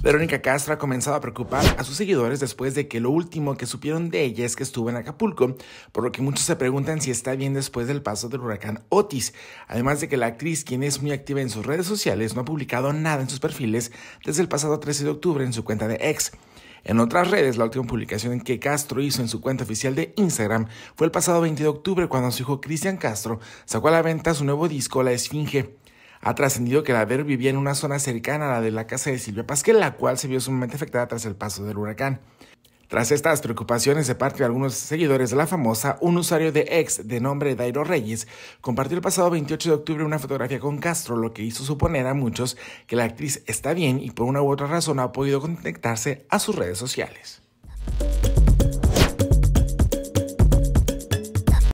Verónica Castro ha comenzado a preocupar a sus seguidores después de que lo último que supieron de ella es que estuvo en Acapulco, por lo que muchos se preguntan si está bien después del paso del huracán Otis, además de que la actriz, quien es muy activa en sus redes sociales, no ha publicado nada en sus perfiles desde el pasado 13 de octubre en su cuenta de ex. En otras redes, la última publicación que Castro hizo en su cuenta oficial de Instagram fue el pasado 20 de octubre cuando su hijo Cristian Castro sacó a la venta su nuevo disco La Esfinge. Ha trascendido que la Ver vivía en una zona cercana a la de la casa de Silvia Pasquel, la cual se vio sumamente afectada tras el paso del huracán. Tras estas preocupaciones de parte de algunos seguidores de la famosa, un usuario de ex de nombre Dairo Reyes compartió el pasado 28 de octubre una fotografía con Castro, lo que hizo suponer a muchos que la actriz está bien y por una u otra razón ha podido conectarse a sus redes sociales.